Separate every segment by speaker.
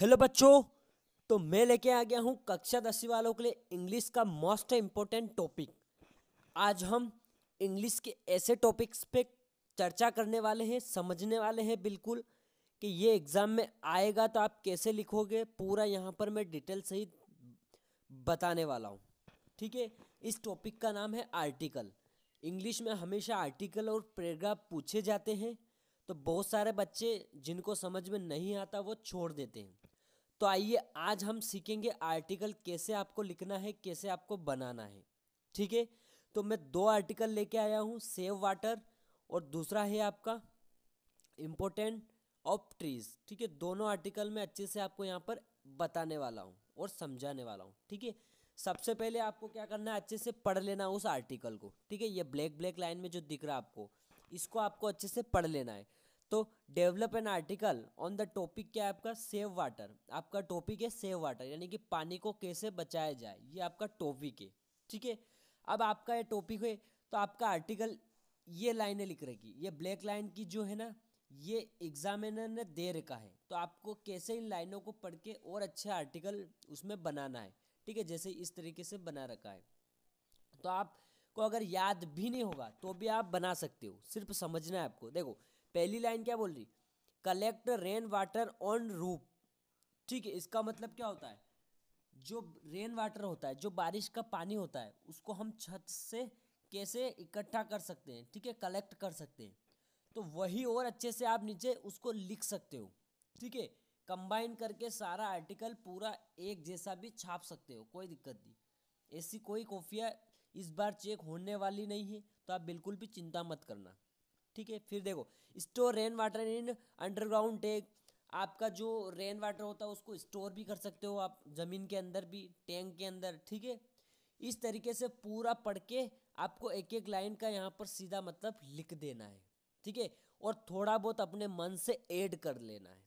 Speaker 1: hello बच्चों तो मैं लेके आ गया हूँ कक्षा दसवीं वालों के लिए इंग्लिश का मोस्ट इम्पोर्टेंट टॉपिक आज हम इंग्लिश के ऐसे टॉपिक्स पे चर्चा करने वाले हैं समझने वाले हैं बिल्कुल कि ये एग्ज़ाम में आएगा तो आप कैसे लिखोगे पूरा यहाँ पर मैं डिटेल सहित बताने वाला हूँ ठीक है इस टॉपिक का नाम है आर्टिकल इंग्लिश में हमेशा आर्टिकल और पैराग्राफ पूछे जाते हैं तो बहुत सारे बच्चे जिनको समझ में नहीं आता वो छोड़ देते हैं तो आइए आज हम सीखेंगे आर्टिकल कैसे आपको लिखना है कैसे आपको बनाना है ठीक है तो मैं दो आर्टिकल लेके आया हूँ सेव वाटर और दूसरा है आपका इम्पोर्टेंट ऑफ ट्रीज ठीक है दोनों आर्टिकल में अच्छे से आपको यहाँ पर बताने वाला हूँ और समझाने वाला हूँ ठीक है सबसे पहले आपको क्या करना है अच्छे से पढ़ लेना उस आर्टिकल को ठीक है ये ब्लैक ब्लैक लाइन में जो दिख रहा है आपको इसको आपको अच्छे से पढ़ लेना है तो develop an article on the topic क्या है आपका सेव वाटर आपका टॉपिक है सेव वाटर यानी कि पानी को कैसे बचाया जाए ये आपका टॉपिक है ठीक है अब आपका ये टॉपिक है तो आपका आर्टिकल ये लाइनें लिख रखी ये ब्लैक लाइन की जो है ना ये एग्जामिनर ने दे रखा है तो आपको कैसे इन लाइनों को पढ़ के और अच्छे आर्टिकल उसमें बनाना है ठीक है जैसे इस तरीके से बना रखा है तो आपको अगर याद भी नहीं होगा तो भी आप बना सकते हो सिर्फ समझना है आपको देखो पहली लाइन क्या बोल रही कलेक्ट रेन वाटर ऑन रूप ठीक है इसका मतलब क्या होता है जो रेन वाटर होता है जो बारिश का पानी होता है उसको हम छत से कैसे इकट्ठा कर सकते हैं ठीक है कलेक्ट कर सकते हैं तो वही और अच्छे से आप नीचे उसको लिख सकते हो ठीक है कंबाइन करके सारा आर्टिकल पूरा एक जैसा भी छाप सकते हो कोई दिक्कत नहीं ऐसी कोई कोफिया इस बार चेक होने वाली नहीं है तो आप बिल्कुल भी चिंता मत करना ठीक है फिर देखो store rain water in underground tank आपका जो रेन वाटर होता है उसको स्टोर भी कर सकते हो आप ज़मीन के अंदर भी टैंक के अंदर ठीक है इस तरीके से पूरा पढ़ के आपको एक एक लाइन का यहाँ पर सीधा मतलब लिख देना है ठीक है और थोड़ा बहुत अपने मन से ऐड कर लेना है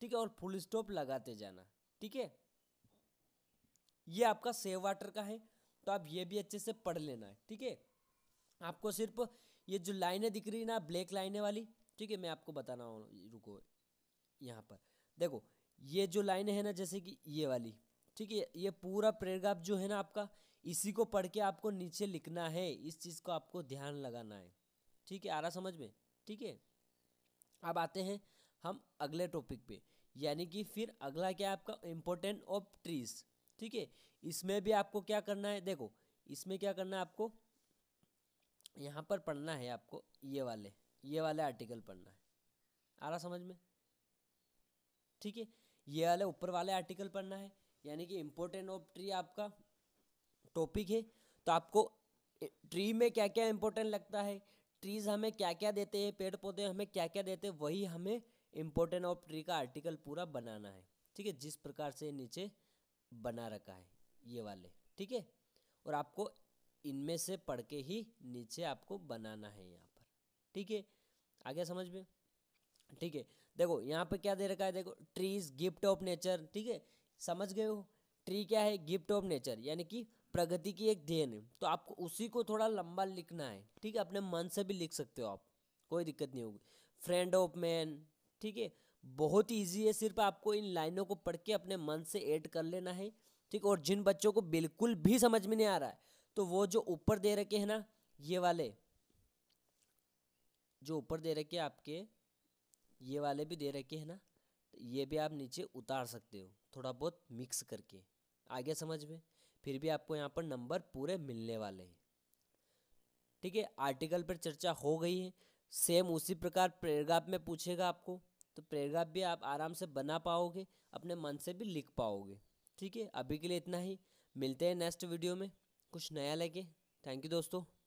Speaker 1: ठीक है और फुल स्टॉप लगाते जाना ठीक है ये आपका सेव वाटर का है तो आप ये भी अच्छे से पढ़ लेना है ठीक है आपको सिर्फ ये जो लाइनें दिख रही है ना ब्लैक लाइनें वाली ठीक है मैं आपको बताना हूँ रुको यहाँ पर देखो ये जो लाइनें हैं ना जैसे कि ये वाली ठीक है ये पूरा पैराग्राफ जो है ना आपका इसी को पढ़ के आपको नीचे लिखना है इस चीज़ को आपको ध्यान लगाना है ठीक है आ रहा समझ में ठीक है अब आते हैं हम अगले टॉपिक पे यानी कि फिर अगला क्या है आपका इम्पोर्टेंट ऑफ ट्रीज ठीक है इसमें भी आपको क्या करना है देखो इसमें क्या करना है आपको यहाँ पर पढ़ना है आपको ये वाले ये वाले आर्टिकल पढ़ना है आ रहा समझ में ठीक है ये वाले ऊपर वाले आर्टिकल पढ़ना है यानी कि इम्पोर्टेंट ऑफ ट्री आपका टॉपिक है तो आपको ट्री में क्या क्या इम्पोर्टेंट लगता है ट्रीज़ हमें क्या क्या देते हैं पेड़ पौधे हमें क्या क्या देते हैं वही हमें इम्पोर्टेंट ऑफ ट्री का आर्टिकल पूरा बनाना है ठीक है जिस प्रकार से नीचे बना रखा है ये वाले ठीक है और आपको इनमें से पढ़ के ही नीचे आपको बनाना है यहाँ पर ठीक है आ गया समझ में ठीक है देखो यहाँ पे क्या दे रखा है देखो ट्रीज गिफ्ट ऑफ नेचर ठीक है समझ गए हो ट्री क्या है गिफ्ट ऑफ नेचर यानी कि प्रगति की एक देन है तो आपको उसी को थोड़ा लंबा लिखना है ठीक है अपने मन से भी लिख सकते हो आप कोई दिक्कत नहीं होगी फ्रेंड ऑफ मैन ठीक है बहुत ईजी है सिर्फ आपको इन लाइनों को पढ़ के अपने मन से ऐड कर लेना है ठीक और जिन बच्चों को बिल्कुल भी समझ में नहीं आ रहा है तो वो जो ऊपर दे रखे हैं ना ये वाले जो ऊपर दे रखे आपके ये वाले भी दे रखे हैं ना तो ये भी आप नीचे उतार सकते हो थोड़ा बहुत मिक्स करके आगे समझ में फिर भी आपको यहाँ पर नंबर पूरे मिलने वाले हैं ठीक है आर्टिकल पर चर्चा हो गई है सेम उसी प्रकार प्रेरगाप में पूछेगा आपको तो प्रेरगाप भी आप आराम से बना पाओगे अपने मन से भी लिख पाओगे ठीक है अभी के लिए इतना ही मिलते हैं नेक्स्ट वीडियो में कुछ नया लगे थैंक यू दोस्तों